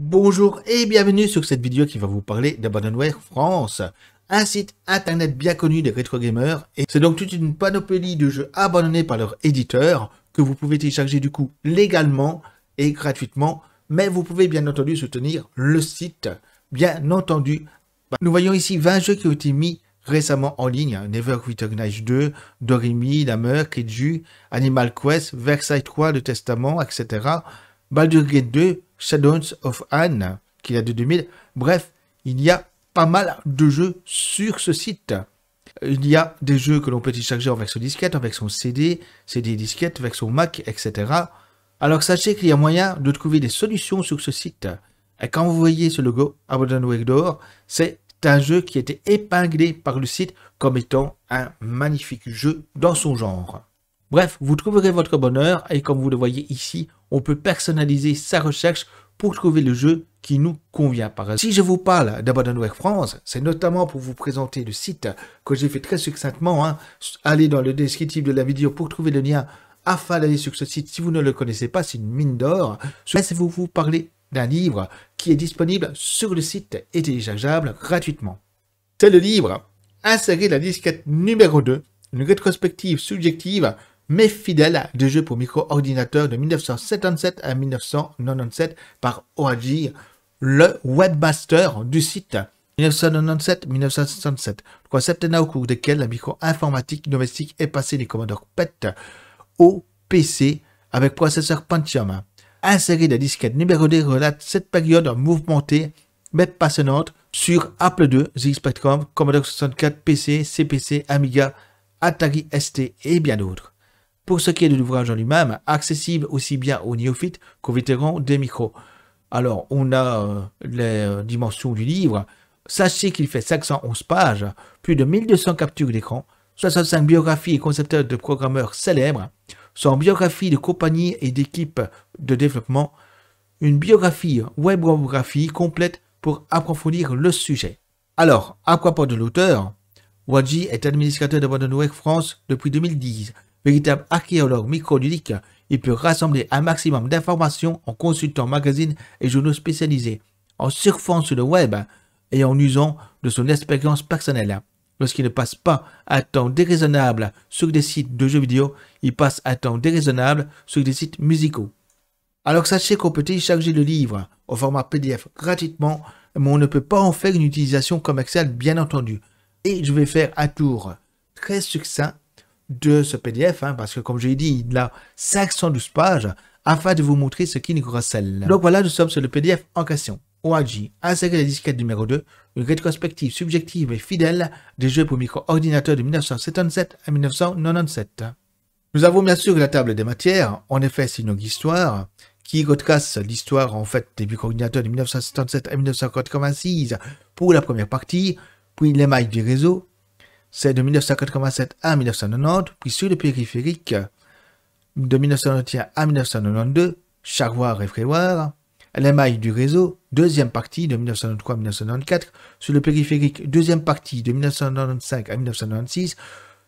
Bonjour et bienvenue sur cette vidéo qui va vous parler d'Abandonware France, un site internet bien connu des rétro gamers et c'est donc toute une panoplie de jeux abandonnés par leur éditeur que vous pouvez télécharger du coup légalement et gratuitement, mais vous pouvez bien entendu soutenir le site, bien entendu. Nous voyons ici 20 jeux qui ont été mis récemment en ligne, hein, Never Recognize 2, Dorimi, Damer, Kedju, Animal Quest, Versailles 3, Le Testament, etc., Baldur's Gate 2, Shadows of Anne, qui a de 2000. Bref, il y a pas mal de jeux sur ce site. Il y a des jeux que l'on peut télécharger avec version disquette, avec son CD, CD disquette, son Mac, etc. Alors sachez qu'il y a moyen de trouver des solutions sur ce site. Et quand vous voyez ce logo, Abandon Wake Door, c'est un jeu qui a été épinglé par le site comme étant un magnifique jeu dans son genre. Bref, vous trouverez votre bonheur et comme vous le voyez ici, on peut personnaliser sa recherche pour trouver le jeu qui nous convient. Par Si je vous parle d'Abandonware France, c'est notamment pour vous présenter le site que j'ai fait très succinctement. Hein. Allez dans le descriptif de la vidéo pour trouver le lien afin d'aller sur ce site. Si vous ne le connaissez pas, c'est une mine d'or. Laissez-vous vous parler d'un livre qui est disponible sur le site et téléchargeable gratuitement. C'est le livre Insérer la disquette numéro 2, une rétrospective subjective mais fidèle des jeux pour micro-ordinateur de 1977 à 1997 par OAG, le webmaster du site. 1997-1967, est au cours desquels la micro-informatique domestique est passée des Commodore PET au PC avec processeur Pentium. Inséré des disquettes numérodées relate cette période mouvementée mais passionnante sur Apple II, ZX Spectrum, Commodore 64, PC, CPC, Amiga, Atari ST et bien d'autres pour ce qui est de l'ouvrage en lui-même, accessible aussi bien aux néophytes qu'aux vétérans des micros. Alors, on a euh, les euh, dimensions du livre. Sachez qu'il fait 511 pages, plus de 1200 captures d'écran, 65 biographies et concepteurs de programmeurs célèbres, 100 biographies de compagnies et d'équipes de développement, une biographie webographie complète pour approfondir le sujet. Alors, à quoi porte de l'auteur Waji est administrateur de Work France depuis 2010. Véritable archéologue microludique, il peut rassembler un maximum d'informations en consultant magazines et journaux spécialisés, en surfant sur le web et en usant de son expérience personnelle. Lorsqu'il ne passe pas un temps déraisonnable sur des sites de jeux vidéo, il passe un temps déraisonnable sur des sites musicaux. Alors sachez qu'on peut télécharger le livre au format PDF gratuitement, mais on ne peut pas en faire une utilisation commerciale bien entendu. Et je vais faire un tour très succinct de ce PDF, hein, parce que comme je l'ai dit, il a 512 pages afin de vous montrer ce qui nous recèle. Donc voilà, nous sommes sur le PDF en question. OAG, insérer la disquette numéro 2, une rétrospective subjective et fidèle des jeux pour micro-ordinateurs de 1977 à 1997. Nous avons bien sûr la table des matières, en effet c'est une histoire, qui retrace l'histoire en fait des micro-ordinateurs de 1977 à 1986 pour la première partie, puis les mailles du réseau, c'est de 1987 à 1990, puis sur le périphérique de 1991 à 1992, Charroir et Frévoir, Les mailles du réseau, deuxième partie de 1993-1994, à sur le périphérique, deuxième partie de 1995 à 1996,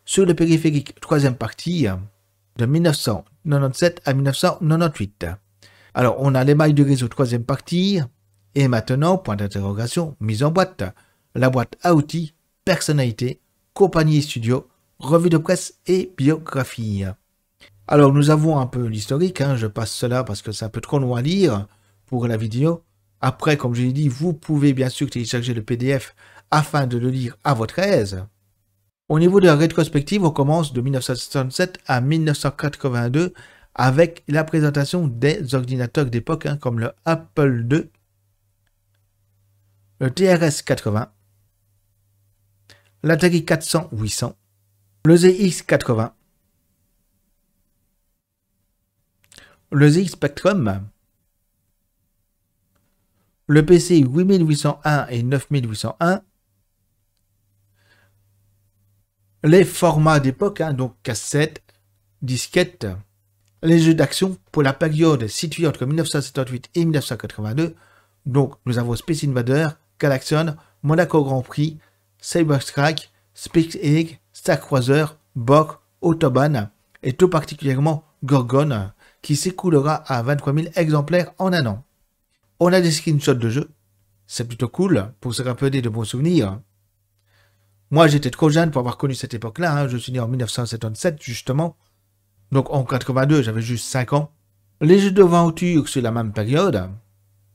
sur le périphérique, troisième partie de 1997 à 1998. Alors, on a les mailles du réseau, troisième partie, et maintenant, point d'interrogation, mise en boîte. La boîte à outils, personnalité, compagnie studio, revue de presse et biographie. Alors nous avons un peu l'historique, hein. je passe cela parce que ça peut trop long à lire pour la vidéo. Après, comme je l'ai dit, vous pouvez bien sûr télécharger le PDF afin de le lire à votre aise. Au niveau de la rétrospective, on commence de 1967 à 1982 avec la présentation des ordinateurs d'époque hein, comme le Apple II, le TRS-80, l'Atari 400-800, le ZX80, le ZX Spectrum, le PC 8801 et 9801, les formats d'époque, hein, donc cassette, disquette, les jeux d'action pour la période située entre 1978 et 1982, donc nous avons Space Invader, Galaxion, Monaco Grand Prix, Cyberstrike, Star Cruiser, Bok, Autobahn et tout particulièrement Gorgon qui s'écoulera à 23 000 exemplaires en un an. On a des screenshots de jeu, c'est plutôt cool pour se rappeler de bons souvenirs. Moi j'étais trop jeune pour avoir connu cette époque-là, hein. je suis né en 1977 justement, donc en 82 j'avais juste 5 ans. Les jeux de venture sur la même période,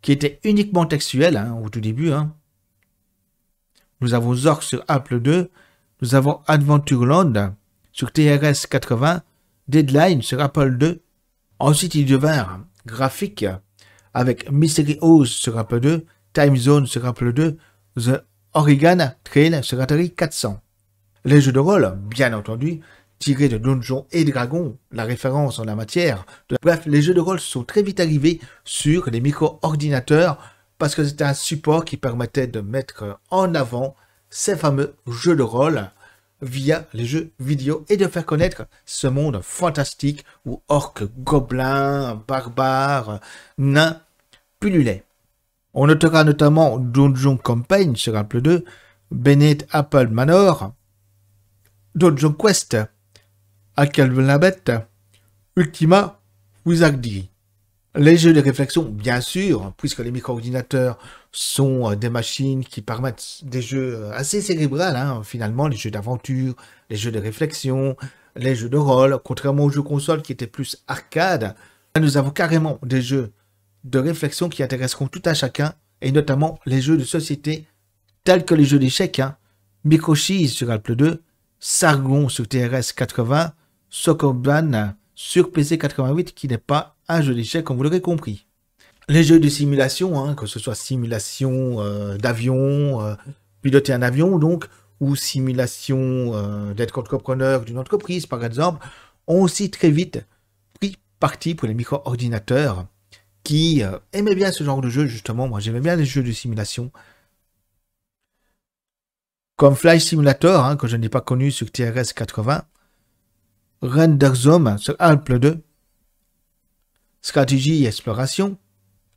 qui étaient uniquement textuels hein, au tout début, hein, nous avons Zork sur Apple 2. Nous avons Adventureland sur TRS 80. Deadline sur Apple 2. Ensuite, ils devinrent graphique avec Mystery House sur Apple 2, Time Zone sur Apple 2, The Oregon Trail sur Atari 400. Les jeux de rôle, bien entendu, tirés de Donjons et Dragons, la référence en la matière. Bref, les jeux de rôle sont très vite arrivés sur les micro-ordinateurs parce que c'était un support qui permettait de mettre en avant ces fameux jeux de rôle via les jeux vidéo et de faire connaître ce monde fantastique où orques, gobelins, barbares, nains pullulaient. On notera notamment Dungeon Campaign sur Apple II, Bennett Apple Manor, Dungeon Quest, Akel Ultima Wizardry. Les jeux de réflexion, bien sûr, puisque les micro-ordinateurs sont euh, des machines qui permettent des jeux euh, assez cérébrales, hein, finalement, les jeux d'aventure, les jeux de réflexion, les jeux de rôle, contrairement aux jeux consoles qui étaient plus arcades, nous avons carrément des jeux de réflexion qui intéresseront tout à chacun, et notamment les jeux de société, tels que les jeux d'échecs, hein, sur Apple 2, Sargon sur TRS 80, Sokoban sur PC88 qui n'est pas un jeu d'échec comme vous l'aurez compris. Les jeux de simulation, hein, que ce soit simulation euh, d'avion, euh, piloter un avion donc, ou simulation euh, d'être entrepreneur d'une entreprise par exemple, ont aussi très vite pris parti pour les micro-ordinateurs qui aimaient bien ce genre de jeu justement. Moi j'aimais bien les jeux de simulation comme Fly Simulator, hein, que je n'ai pas connu sur TRS 80, Renderzum sur Alpes 2, stratégie et exploration,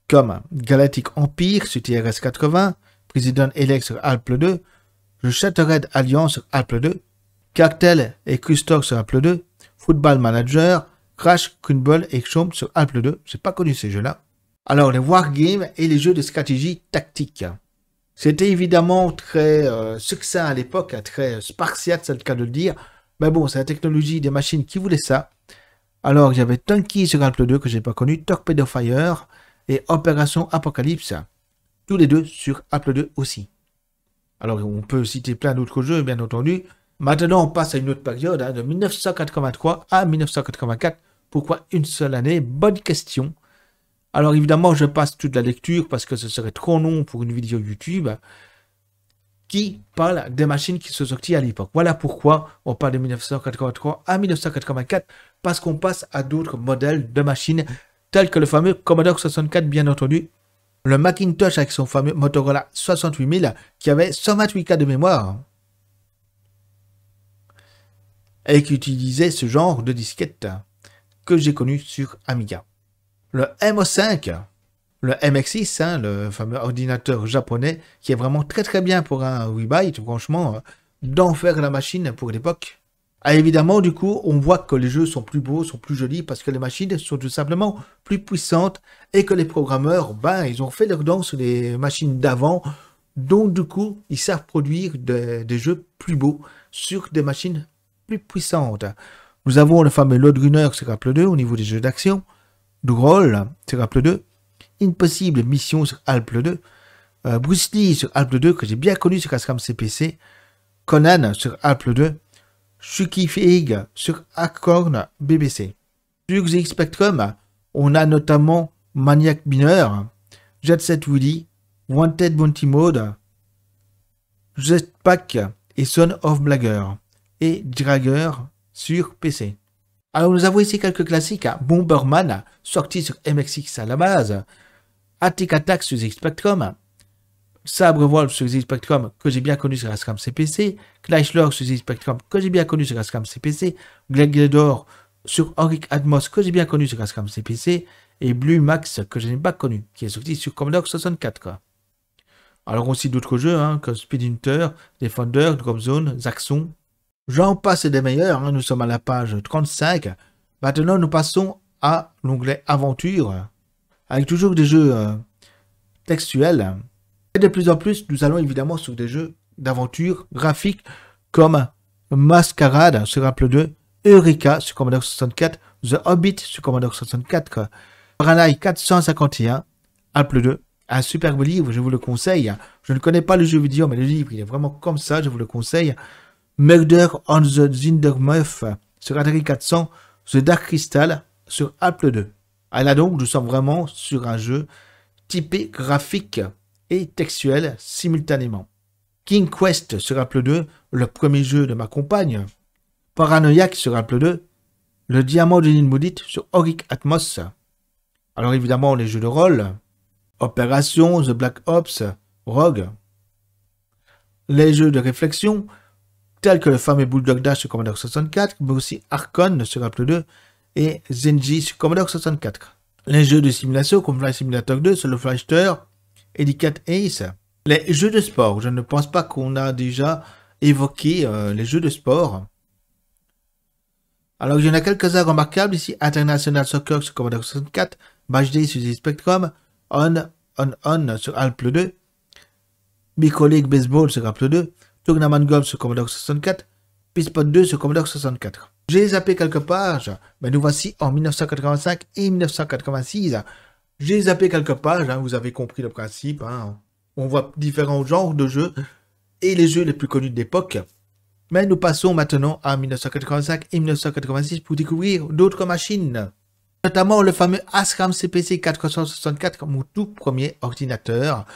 comme Galactic Empire sur TRS 80, Président Elect sur Alpes 2, le Shattered Alliance sur Alpes 2, Cartel et Custor sur Alpes 2, Football Manager, Crash, Kunball et Chomp sur Alpes 2. C'est pas connu ces jeux-là. Alors les wargames et les jeux de stratégie tactique. C'était évidemment très euh, succinct à l'époque, hein, très euh, spartiate, c'est le cas de le dire. Mais bah bon, c'est la technologie des machines qui voulait ça. Alors, il y avait Tunky sur Apple 2 que j'ai pas connu, Torpedo Fire et Opération Apocalypse. Tous les deux sur Apple 2 aussi. Alors, on peut citer plein d'autres jeux, bien entendu. Maintenant, on passe à une autre période, hein, de 1983 à 1984. Pourquoi une seule année Bonne question. Alors évidemment, je passe toute la lecture parce que ce serait trop long pour une vidéo YouTube qui parle des machines qui se sortaient à l'époque. Voilà pourquoi on parle de 1983 à 1984, parce qu'on passe à d'autres modèles de machines, tels que le fameux Commodore 64, bien entendu, le Macintosh avec son fameux Motorola 68000, qui avait 128K de mémoire, et qui utilisait ce genre de disquette que j'ai connu sur Amiga. Le MO5, le MX6, hein, le fameux ordinateur japonais, qui est vraiment très très bien pour un 8 bytes, franchement, euh, faire la machine pour l'époque. Ah, évidemment, du coup, on voit que les jeux sont plus beaux, sont plus jolis, parce que les machines sont tout simplement plus puissantes et que les programmeurs, ben, ils ont fait leur danse sur les machines d'avant, donc du coup, ils savent produire des, jeux plus beaux sur des machines plus puissantes. Nous avons le fameux Lord Runner c'est Apple 2 au niveau des jeux d'action, rôle, c'est Apple 2 Impossible mission sur Apple 2, euh, Bruce Lee sur Apple 2, que j'ai bien connu sur Ascam CPC, Conan sur Apple 2, Shuki Fig sur Acorn BBC. Sur Spectrum, on a notamment Maniac Biner, Jet Set Woody, Wanted Bounty Mode, Jetpack et Son of Blagger, et Dragger sur PC. Alors nous avons ici quelques classiques, hein. Bomberman, sorti sur MXX à la base, Attic Attack sur ZX Spectrum, Sabre Wolf sur ZX Spectrum, que j'ai bien connu sur Ascam CPC, Clash sur ZX Spectrum, que j'ai bien connu sur Ascam CPC, Gledor sur Henrik Atmos, que j'ai bien connu sur Ascam CPC, et Blue Max, que je n'ai pas connu, qui est sorti sur Commodore 64. Alors aussi d'autres jeux, hein, comme Speed Hunter, Defender, Drop Zone, Zaxxon. J'en passe des meilleurs, hein, nous sommes à la page 35. Maintenant, nous passons à l'onglet Aventure avec toujours des jeux euh, textuels. Et de plus en plus, nous allons évidemment sur des jeux d'aventure graphique. comme Mascarade sur Apple II. Eureka sur Commodore 64, The Hobbit sur Commodore 64, Paranai 451, Apple 2. Un superbe livre, je vous le conseille. Je ne connais pas le jeu vidéo, mais le livre, il est vraiment comme ça, je vous le conseille. Murder on the Zindermuff sur Atari 400, The Dark Crystal sur Apple II. Et là donc, nous sommes vraiment sur un jeu typé graphique et textuel simultanément. King Quest sur Apple II, le premier jeu de ma compagne. Paranoïaque sur Apple II. Le Diamant de l'île maudite sur Oric Atmos. Alors évidemment, les jeux de rôle. Opération, The Black Ops, Rogue. Les jeux de réflexion, tels que le fameux Bulldog Dash sur Commodore 64, mais aussi Archon sur Apple 2 et Zenji sur Commodore 64. Les jeux de simulation comme Flight Simulator 2 sur le Flash les Edicat Ace. Les jeux de sport, je ne pense pas qu'on a déjà évoqué euh, les jeux de sport. Alors il y en a quelques-uns remarquables ici, International Soccer sur Commodore 64, Day sur Z Spectrum, On, On, On sur Alple 2, Bicolic Baseball sur Alple 2, Tournament Golf sur Commodore 64, Pispot 2 sur Commodore 64. J'ai zappé quelques pages. mais ben, nous voici en 1985 et 1986. J'ai zappé quelques pages, hein, vous avez compris le principe. Hein. On voit différents genres de jeux et les jeux les plus connus de l'époque. Mais nous passons maintenant à 1985 et 1986 pour découvrir d'autres machines. Notamment le fameux Asram CPC 464, mon tout premier ordinateur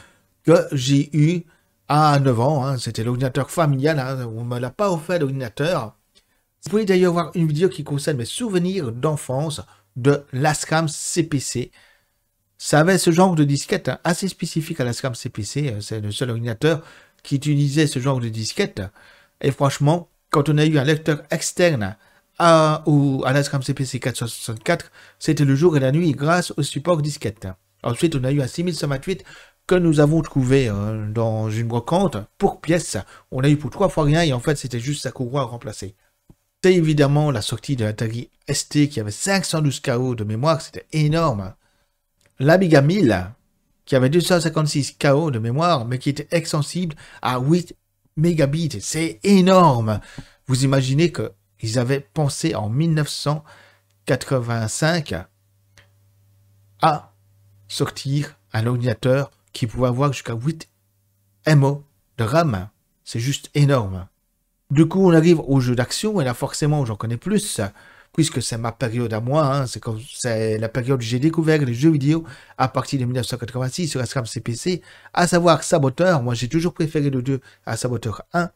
que j'ai eu à 9 ans. Hein. C'était l'ordinateur familial, on ne me l'a pas offert l'ordinateur. Vous pouvez d'ailleurs voir une vidéo qui concerne mes souvenirs d'enfance de l'ASCAM CPC. Ça avait ce genre de disquette hein, assez spécifique à l'ASCAM CPC. Euh, c'est le seul ordinateur qui utilisait ce genre de disquette. Et franchement, quand on a eu un lecteur externe à, ou à l'ASCAM CPC 464, c'était le jour et la nuit grâce au support disquette. Ensuite, on a eu un 6128 que nous avons trouvé euh, dans une brocante pour pièces. On a eu pour trois fois rien et en fait, c'était juste sa courroie à remplacer. C'est évidemment la sortie de l'Atari ST qui avait 512 KO de mémoire, c'était énorme. L'Amiga 1000 qui avait 256 KO de mémoire, mais qui était extensible à 8 mégabits. C'est énorme. Vous imaginez qu'ils avaient pensé en 1985 à sortir un ordinateur qui pouvait avoir jusqu'à 8 MO de RAM. C'est juste énorme. Du coup, on arrive au jeux d'action, et là, forcément, j'en connais plus, puisque c'est ma période à moi, hein, c'est, la période où j'ai découvert les jeux vidéo à partir de 1986 sur Ascam CPC, à savoir Saboteur. Moi, j'ai toujours préféré le 2 à Saboteur 1.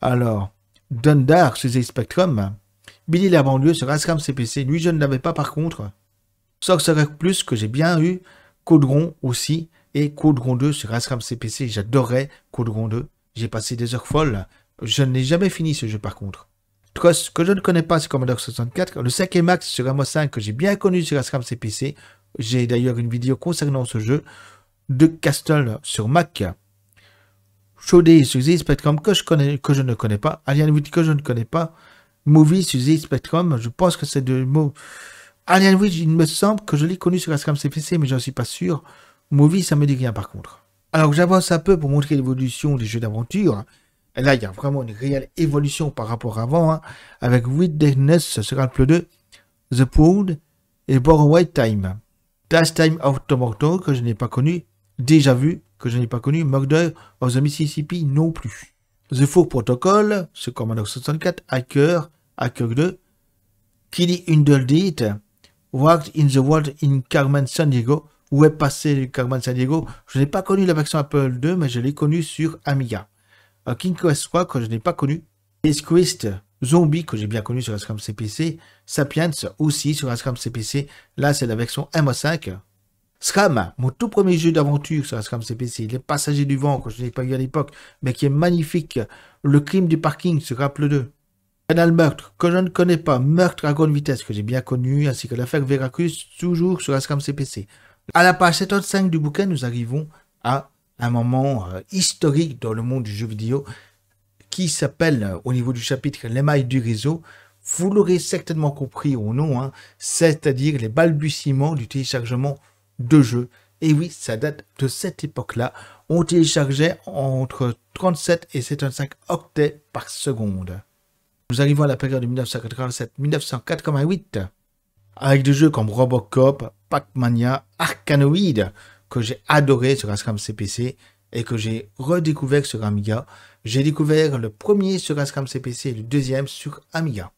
Alors, Dundar sur Spectrum, Billy la banlieue sur Ascam CPC. Lui, je ne l'avais pas par contre. Sorcerer Plus, que j'ai bien eu, Caudron aussi, et Caudron 2 sur Ascam CPC. J'adorais Caudron 2. J'ai passé des heures folles. Je n'ai jamais fini ce jeu par contre. Ce que je ne connais pas, c'est Commodore 64. Le 5 Max sur Amos 5 que j'ai bien connu sur Asram CPC. J'ai d'ailleurs une vidéo concernant ce jeu. De Castle sur Mac. Chaudé sur Z Spectrum que je, connais, que je ne connais pas. Alien Witch que je ne connais pas. Movie sur Z Spectrum. Je pense que c'est deux mots. Alien Witch, il me semble que je l'ai connu sur Asram CPC, mais je n'en suis pas sûr. Movie, ça me dit rien par contre. Alors j'avance un peu pour montrer l'évolution des jeux d'aventure. Et là, il y a vraiment une réelle évolution par rapport à avant. Hein. Avec Witness, Deadness, ce sera le 2, The Pool et Borrowed Time. Last Time of Tomorrow, que je n'ai pas connu. Déjà vu, que je n'ai pas connu. Murder of the Mississippi, non plus. The Four Protocol, ce Commodore 64, Hacker, Hacker 2. the Underdeed, Worked in the World in Carmen San Diego. Où est passé Carmen San Diego Je n'ai pas connu la version Apple 2, mais je l'ai connu sur Amiga. Euh, King Quest 3 que je n'ai pas connu, Ace Zombie que j'ai bien connu sur Ascom CPC, Sapiens aussi sur Ascom CPC, là c'est la version MO5. Scrum, mon tout premier jeu d'aventure sur Scram CPC, Les Passagers du Vent, que je n'ai pas eu à l'époque, mais qui est magnifique, Le Crime du Parking sur Apple 2, Canal Meurtre, que je ne connais pas, Meurtre à grande vitesse, que j'ai bien connu, ainsi que l'affaire Veracruz, toujours sur Ascam CPC. À la page 75 du bouquin, nous arrivons à un moment euh, historique dans le monde du jeu vidéo qui s'appelle euh, au niveau du chapitre Les mailles du réseau. Vous l'aurez certainement compris ou non, hein, c'est-à-dire les balbutiements du téléchargement de jeux. Et oui, ça date de cette époque-là. On téléchargeait entre 37 et 75 octets par seconde. Nous arrivons à la période de 1987-1988 avec des jeux comme Robocop, Pac-Mania, Arcanoid, que j'ai adoré sur Asram CPC et que j'ai redécouvert sur Amiga. J'ai découvert le premier sur Asram CPC et le deuxième sur Amiga.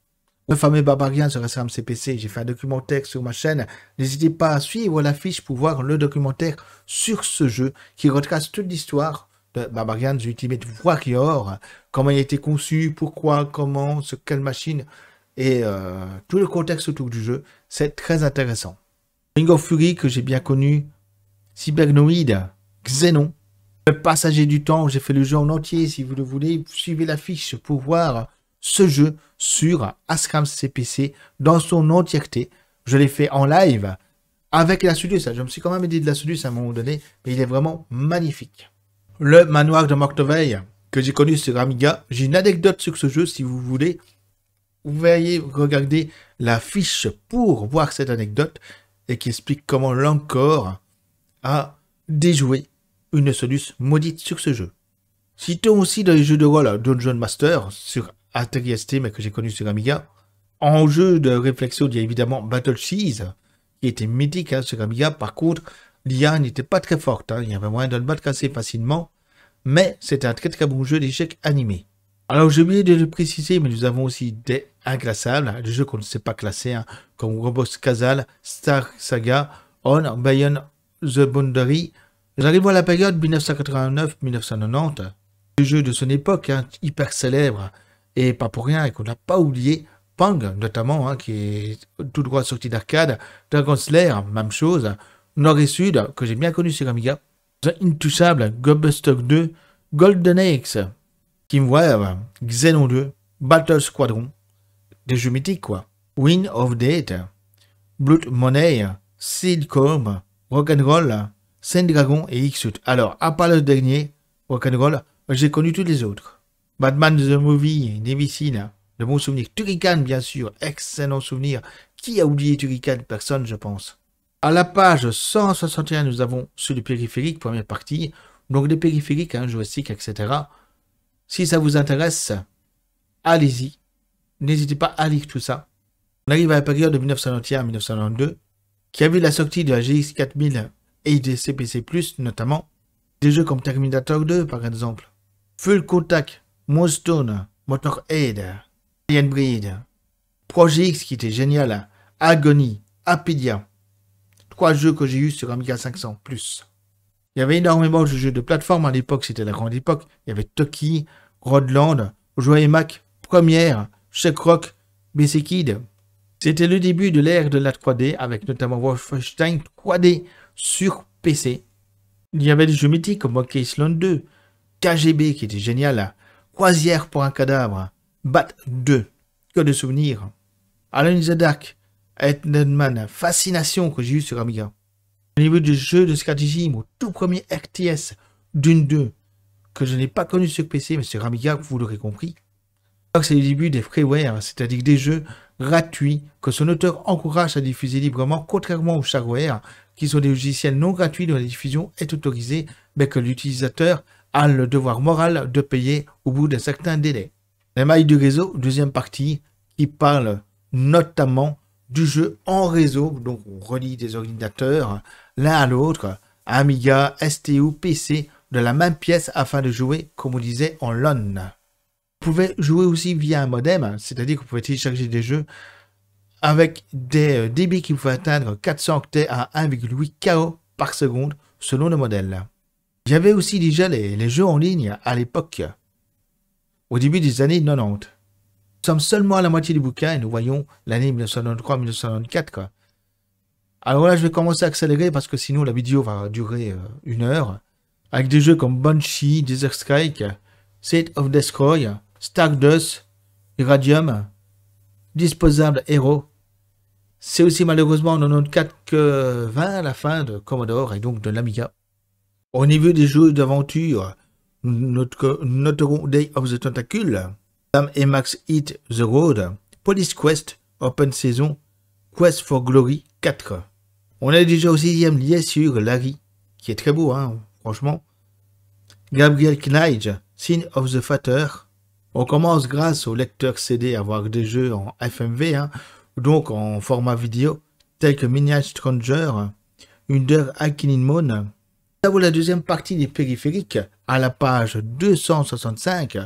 Le fameux Barbarian sur Asram CPC, j'ai fait un documentaire sur ma chaîne. N'hésitez pas à suivre la fiche pour voir le documentaire sur ce jeu qui retrace toute l'histoire de Barbarian Ultimate Warrior, comment il a été conçu, pourquoi, comment, sur quelle machine, et euh, tout le contexte autour du jeu. C'est très intéressant. Ring of Fury que j'ai bien connu, Cybernoïde, Xenon le passager du temps, j'ai fait le jeu en entier, si vous le voulez, suivez la fiche pour voir ce jeu sur Ascram CPC dans son entièreté. Je l'ai fait en live avec la Sudus. Je me suis quand même dit de la Sudus à un moment donné, mais il est vraiment magnifique. Le manoir de Morteveil que j'ai connu sur Amiga, j'ai une anecdote sur ce jeu si vous voulez. Vous verriez regarder la fiche pour voir cette anecdote et qui explique comment l'encore a déjoué une soluce maudite sur ce jeu. Citons aussi dans les jeux de rôle Dungeon Master sur Atari ST, mais que j'ai connu sur Amiga. En jeu de réflexion, il y a évidemment Battle Cheese, qui était mythique hein, sur Amiga. Par contre, l'IA n'était pas très forte. Hein. Il y avait moyen de le battre assez facilement. Mais c'était un très très bon jeu d'échecs animé. Alors j'ai oublié de le préciser, mais nous avons aussi des inclassables, des jeux qu'on ne sait pas classer, hein, comme Robots Casal, Star Saga, On, Bayon The Boundary, j'arrive à la période 1989-1990, le jeu de son époque, hein, hyper célèbre, et pas pour rien, et qu'on n'a pas oublié, Pang notamment, hein, qui est tout droit sorti d'arcade, Dragon Slayer, même chose, Nord et Sud, que j'ai bien connu sur Amiga, The Intouchable, Gobustock 2, Golden Axe, Kimware, Xenon 2, Battle Squadron, des jeux mythiques quoi, Win of Date, Blood Money, Comb, Rock'n'Roll, Saint Dragon et X-Suit. Alors, à part le dernier, Rock'n'Roll, j'ai connu tous les autres. Batman The Movie, Nemecine, de bons souvenirs. Turrican, bien sûr, excellent souvenir. Qui a oublié Turrican Personne, je pense. À la page 161, nous avons sur le périphérique, première partie. Donc, les périphériques, hein, joystick, etc. Si ça vous intéresse, allez-y. N'hésitez pas à lire tout ça. On arrive à la période de 1991 1992 qui a vu la sortie de la GX 4000 et des CPC+, notamment, des jeux comme Terminator 2 par exemple, Full Contact, Moonstone, Motorhead, Alien Breed, Project X qui était génial, Agony, Apidia. trois jeux que j'ai eu sur Amiga 500+. Il y avait énormément de jeux de plateforme à l'époque, c'était la grande époque. Il y avait Toki, Rodland, Joy Mac, Première, Check Rock, BC c'était le début de l'ère de la 3D avec notamment Wolfenstein 3D sur PC. Il y avait des jeux mythiques comme Monkey 2, KGB qui était génial, hein. Croisière pour un cadavre, hein. Bat 2, que de souvenirs, Alan Zedek, the Fascination que j'ai eu sur Amiga. Au niveau du jeu de stratégie, mon tout premier RTS d'une 2, que je n'ai pas connu sur PC, mais sur Amiga, vous l'aurez compris, c'est le début des freeware, c'est-à-dire des jeux gratuits que son auteur encourage à diffuser librement, contrairement aux shareware, qui sont des logiciels non gratuits dont la diffusion est autorisée, mais que l'utilisateur a le devoir moral de payer au bout d'un certain délai. Les mailles du réseau, deuxième partie, qui parle notamment du jeu en réseau, donc on relie des ordinateurs l'un à l'autre, Amiga, ST ou PC, de la même pièce afin de jouer, comme on disait, en LON. Vous pouvait jouer aussi via un modem, hein. c'est-à-dire que vous pouvez télécharger des jeux avec des euh, débits qui pouvaient atteindre 400 octets à 1,8 KO par seconde selon le modèle. Il y avait aussi déjà les, jeux en ligne à l'époque, au début des années 90. Nous sommes seulement à la moitié du bouquin et nous voyons l'année 1993-1994. Alors là, je vais commencer à accélérer parce que sinon la vidéo va durer euh, une heure. Avec des jeux comme Banshee, Desert Strike, State of Destroy, Stardust, Radium, Disposable Hero. C'est aussi malheureusement 94 que 20 la fin de Commodore et donc de l'Amiga. Au niveau des jeux d'aventure, noterons Day of the Tentacle, Sam et Max Hit the Road, Police Quest, Open Season, Quest for Glory 4. On est déjà au sixième lié sur Larry, qui est très beau, hein, franchement. Gabriel Knight Sin of the Fatter, on commence grâce au lecteur CD à avoir des jeux en FMV, hein. donc en format vidéo, tels que Midnight Stranger, Under Akinin Moon. Ça vaut la deuxième partie des périphériques, à la page 265,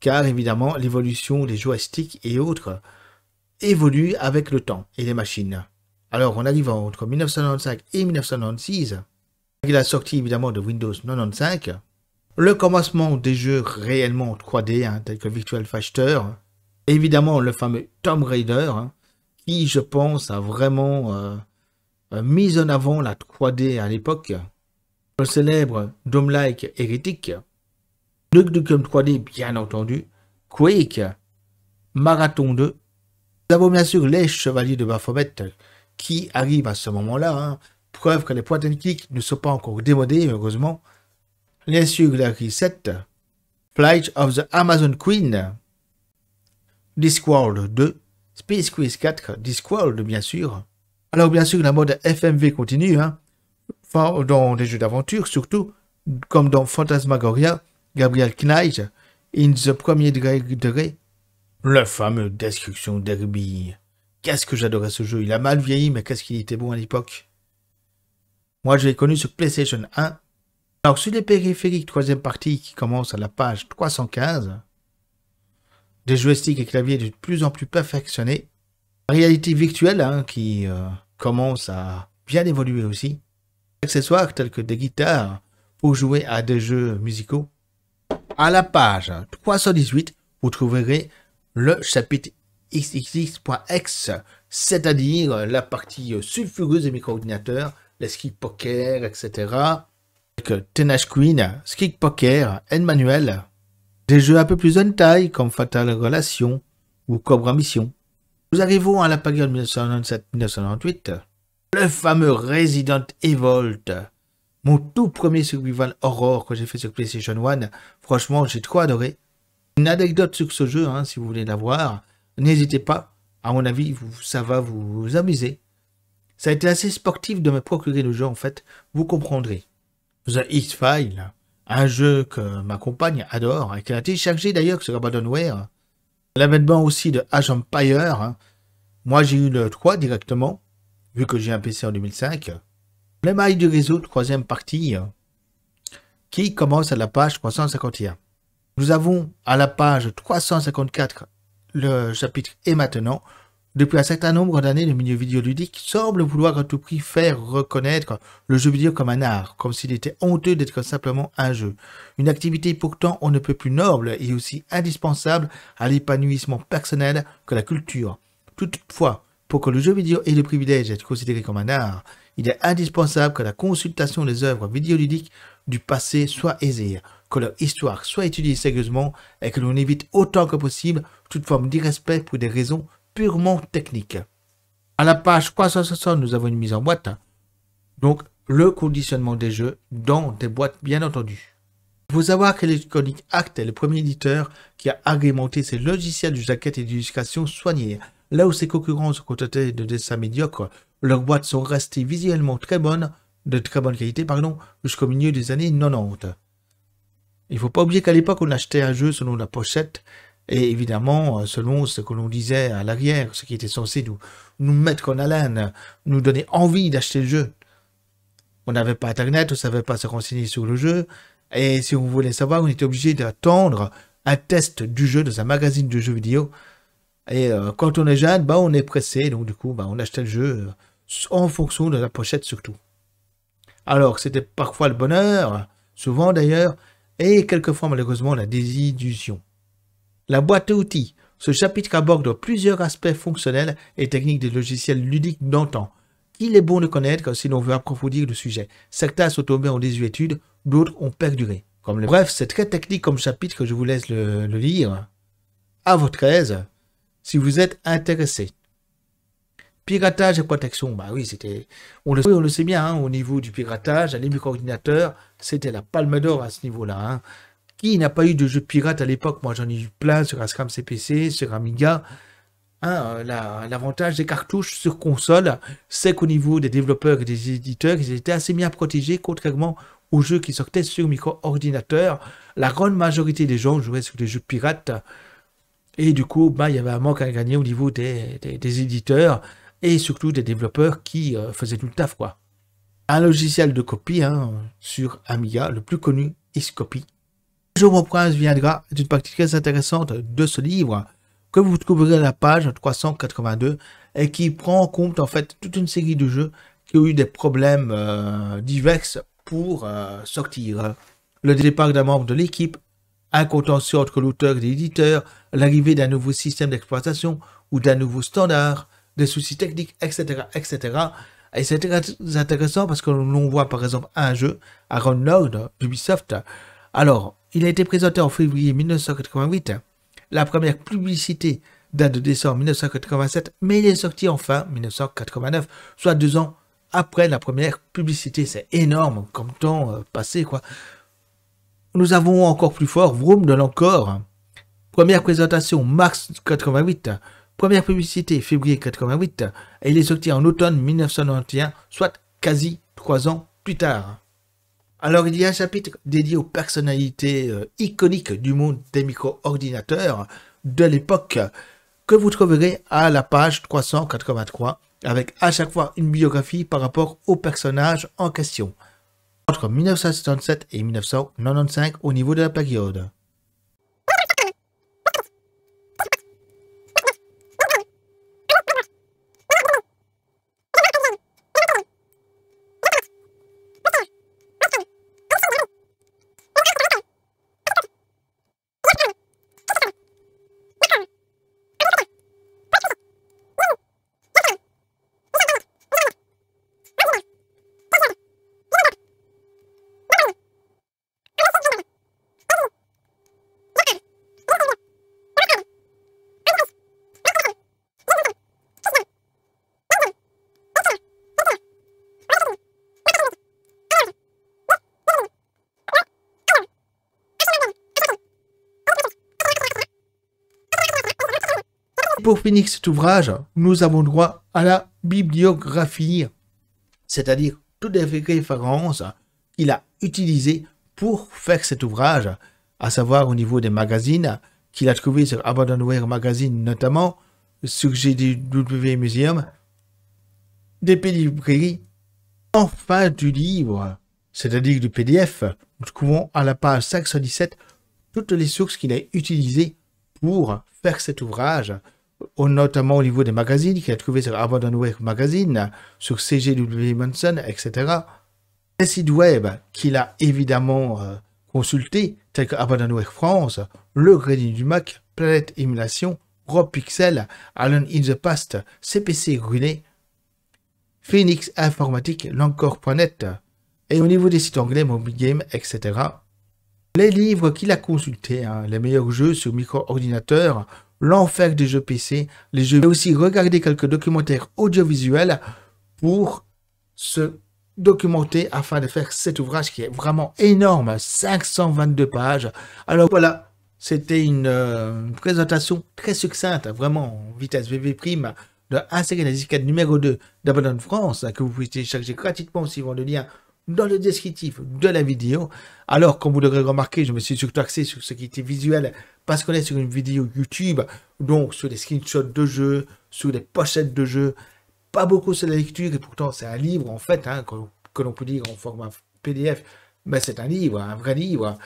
car évidemment l'évolution des joysticks et autres évolue avec le temps et les machines. Alors on arrive entre 1995 et 1996, avec la sortie évidemment de Windows 95, le commencement des jeux réellement 3D, hein, tels que Virtual Fighter, évidemment le fameux Tomb Raider, hein, qui je pense a vraiment euh, euh, mis en avant la 3D à l'époque, le célèbre Dome Like Hérétique, Duke Nukem 3D bien entendu, Quake, Marathon 2, nous avons bien sûr les Chevaliers de Baphomet qui arrivent à ce moment-là, hein. preuve que les points and kick ne sont pas encore démodés heureusement, la 7, Flight of the Amazon Queen, Discworld 2, Space Quiz 4, Discworld bien sûr. Alors bien sûr la mode FMV continue, hein, dans les jeux d'aventure surtout, comme dans Phantasmagoria, Gabriel Knight, In the Premier Degré, le fameux Destruction Derby. Qu'est-ce que j'adorais ce jeu, il a mal vieilli mais qu'est-ce qu'il était bon à l'époque. Moi je l'ai connu sur PlayStation 1 alors, sur les périphériques, troisième partie qui commence à la page 315, des joysticks et claviers de plus en plus perfectionnés, réalité virtuelle hein, qui euh, commence à bien évoluer aussi, accessoires tels que des guitares pour jouer à des jeux musicaux. À la page 318, vous trouverez le chapitre xxx.x, c'est-à-dire la partie sulfureuse des micro-ordinateurs, les skis poker, etc Tenage Queen, Skick Poker, N Manuel, des jeux un peu plus en taille comme Fatal Relation ou Cobra Mission. Nous arrivons à la période 1997-1998, le fameux Resident Evil, mon tout premier survival horror que j'ai fait sur PlayStation 1. Franchement, j'ai trop adoré. Une anecdote sur ce jeu, hein, si vous voulez l'avoir, n'hésitez pas. À mon avis, ça va vous amuser. Ça a été assez sportif de me procurer le jeu, en fait. Vous comprendrez. The x File, un jeu que ma compagne adore et qu'elle a téléchargé d'ailleurs sur Abandonware. L'avènement aussi de Age Empire. Hein. Moi, j'ai eu le 3 directement, vu que j'ai un PC en 2005. Le mailles du réseau, troisième partie, hein, qui commence à la page 351. Nous avons à la page 354 le chapitre Et maintenant, depuis un certain nombre d'années, le milieu vidéoludique semble vouloir à tout prix faire reconnaître le jeu vidéo comme un art, comme s'il était honteux d'être simplement un jeu. Une activité pourtant on ne peut plus noble et aussi indispensable à l'épanouissement personnel que la culture. Toutefois, pour que le jeu vidéo ait le privilège d'être considéré comme un art, il est indispensable que la consultation des œuvres vidéoludiques du passé soit aisée, que leur histoire soit étudiée sérieusement et que l'on évite autant que possible toute forme d'irrespect pour des raisons purement technique. À la page 360, nous avons une mise en boîte. Donc, le conditionnement des jeux dans des boîtes, bien entendu. Il faut savoir qu'Electronic Act est le premier éditeur qui a agrémenté ses logiciels de jaquette et d'illustration soignée Là où ses concurrents sont contentés de dessins médiocres, leurs boîtes sont restées visuellement très bonnes, de très bonne qualité, pardon, jusqu'au milieu des années 90. Il ne faut pas oublier qu'à l'époque, on achetait un jeu selon la pochette et évidemment, euh, selon ce que l'on disait à l'arrière, ce qui était censé nous, mettre en haleine, nous donner envie d'acheter le jeu. On n'avait pas Internet, on ne savait pas se renseigner sur le jeu. Et si vous voulez savoir, on était obligé d'attendre un test du jeu dans un magazine de jeux vidéo. Et euh, quand on est jeune, bah, on est pressé. Donc du coup, bah, on achetait le jeu euh, en fonction de la pochette surtout. Alors, c'était parfois le bonheur, souvent d'ailleurs, et quelquefois malheureusement la désillusion. La boîte à outils. Ce chapitre aborde plusieurs aspects fonctionnels et techniques des logiciels ludiques d'antan. Il est bon de connaître si l'on veut approfondir le sujet. Certains sont tombés en désuétude, d'autres ont perduré. Comme Bref, c'est très technique comme chapitre que je vous laisse le, lire. À votre aise, si vous êtes intéressé. Piratage et protection, bah oui, c'était. On le, sait bien, hein, au niveau du piratage, les micro-ordinateurs, c'était la palme d'or à ce niveau-là. Hein. Qui n'a pas eu de jeux pirates à l'époque Moi, j'en ai eu plein sur Ascram CPC, sur Amiga. Hein, euh, l'avantage des cartouches sur console, c'est qu'au niveau des développeurs et des éditeurs, ils étaient assez bien protégés, contrairement aux jeux qui sortaient sur micro-ordinateur. La grande majorité des gens jouaient sur des jeux pirates. Et du coup, bah, il y avait un manque à gagner au niveau des, éditeurs et surtout des développeurs qui euh, faisaient tout le taf. Un logiciel de copie hein, sur Amiga, le plus connu, Iscopy, mon Prince viendra d'une une partie très intéressante de ce livre que vous trouverez à la page 382 et qui prend en compte en fait toute une série de jeux qui ont eu des problèmes euh, divers pour euh, sortir. Le départ d'un membre de l'équipe, un contentieux entre l'auteur et l'éditeur, l'arrivée d'un nouveau système d'exploitation ou d'un nouveau standard, des soucis techniques, etc. etc. Et c'est très intéressant parce que l'on voit par exemple un jeu, à Lord, Ubisoft. Alors, il a été présenté en février 1988. La première publicité date de décembre 1987, mais il est sorti en fin 1989, soit deux ans après la première publicité. C'est énorme comme temps euh, passé, quoi. Nous avons encore plus fort, Vroom de l'encore. Première présentation, mars 88. Première publicité, février 88. Et il est sorti en automne 1991, soit quasi trois ans plus tard. Alors il y a un chapitre dédié aux personnalités euh, iconiques du monde des micro-ordinateurs de l'époque que vous trouverez à la page 383 avec à chaque fois une biographie par rapport au personnage en question entre 1977 et 1995 au niveau de la période. Pour finir cet ouvrage, nous avons droit à la bibliographie, c'est-à-dire toutes les références qu'il a utilisées pour faire cet ouvrage, à savoir au niveau des magazines qu'il a trouvé sur Abandonware Magazine notamment, du W Museum, des librairies, enfin du livre, c'est-à-dire du PDF, nous trouvons à la page 517 toutes les sources qu'il a utilisées pour faire cet ouvrage, notamment au niveau des magazines, qu'il a trouvé sur Abandonware Magazine, sur CGW Manson, etc. Les sites web qu'il a évidemment euh, consulté consultés, tels que Abandonware France, Le Grédit du Mac, Planète Emulation Rob Pixel, Alan in the Past, CPC Ruiné, Phoenix Informatique, Lancor.net, et au niveau des sites anglais, Mobile Game, etc. Les livres qu'il a consultés, hein, les meilleurs jeux sur micro-ordinateur, l'enfer des jeux PC, les jeux. mais aussi regarder quelques documentaires audiovisuels pour se documenter afin de faire cet ouvrage qui est vraiment énorme, 522 pages. Alors voilà, c'était une, euh, présentation très succincte, vraiment vitesse VV prime de Insérer la numéro 2 d'Abandon France, que vous pouvez télécharger gratuitement suivant le lien dans le descriptif de la vidéo. Alors, comme vous l'aurez remarquer je me suis surtout sur ce qui était visuel, parce qu'on est sur une vidéo YouTube, donc sur des screenshots de jeux, sur des pochettes de jeux, pas beaucoup sur la lecture, et pourtant c'est un livre en fait, hein, que, l'on peut dire en format PDF, mais c'est un livre, un vrai livre.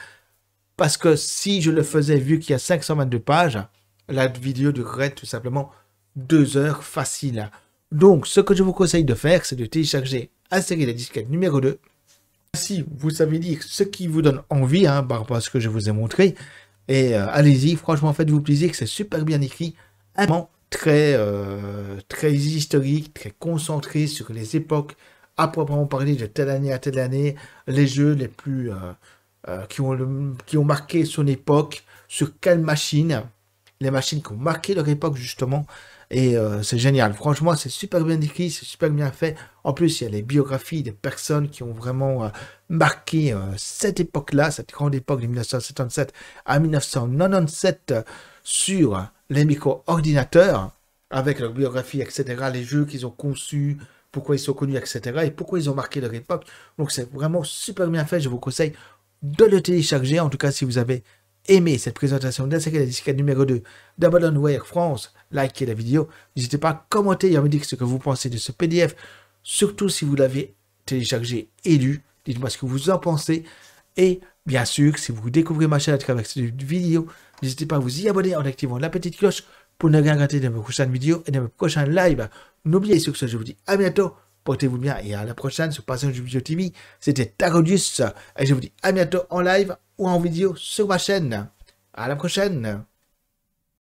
Parce que si je le faisais, vu qu'il y a 522 pages, la vidéo durerait tout simplement deux heures facile donc, ce que je vous conseille de faire, c'est de télécharger la disquette numéro 2. Si vous savez dire ce qui vous donne envie hein, par rapport à ce que je vous ai montré, et euh, allez-y, franchement, faites-vous plaisir, c'est super bien écrit, vraiment très, euh, très historique, très concentré sur les époques, à proprement parler de telle année à telle année, les jeux les plus euh, qui, ont qui ont marqué son époque, sur quelle machine, les machines qui ont marqué leur époque justement, et euh, c'est génial. Franchement, c'est super bien écrit, c'est super bien fait. En plus, il y a les biographies des personnes qui ont vraiment euh, marqué euh, cette époque-là, cette grande époque de 1977 à 1997 sur les micro-ordinateurs, avec leurs biographies, etc., les jeux qu'ils ont conçus, pourquoi ils sont connus, etc., et pourquoi ils ont marqué leur époque. Donc, c'est vraiment super bien fait. Je vous conseille de le télécharger, en tout cas si vous avez aimé cette présentation d'un la numéro 2 d'Abandonware France likez la vidéo. N'hésitez pas à commenter et à me dire ce que vous pensez de ce PDF, surtout si vous l'avez téléchargé et lu. Dites-moi ce que vous en pensez. Et bien sûr, si vous découvrez ma chaîne à cette vidéo, n'hésitez pas à vous y abonner en activant la petite cloche pour ne rien rater de mes prochaines vidéos et de mes prochains lives. N'oubliez surtout ce, je vous dis à bientôt. Portez-vous bien et à la prochaine sur Passion du TV. C'était Tarodius et je vous dis à bientôt en live ou en vidéo sur ma chaîne. À la prochaine!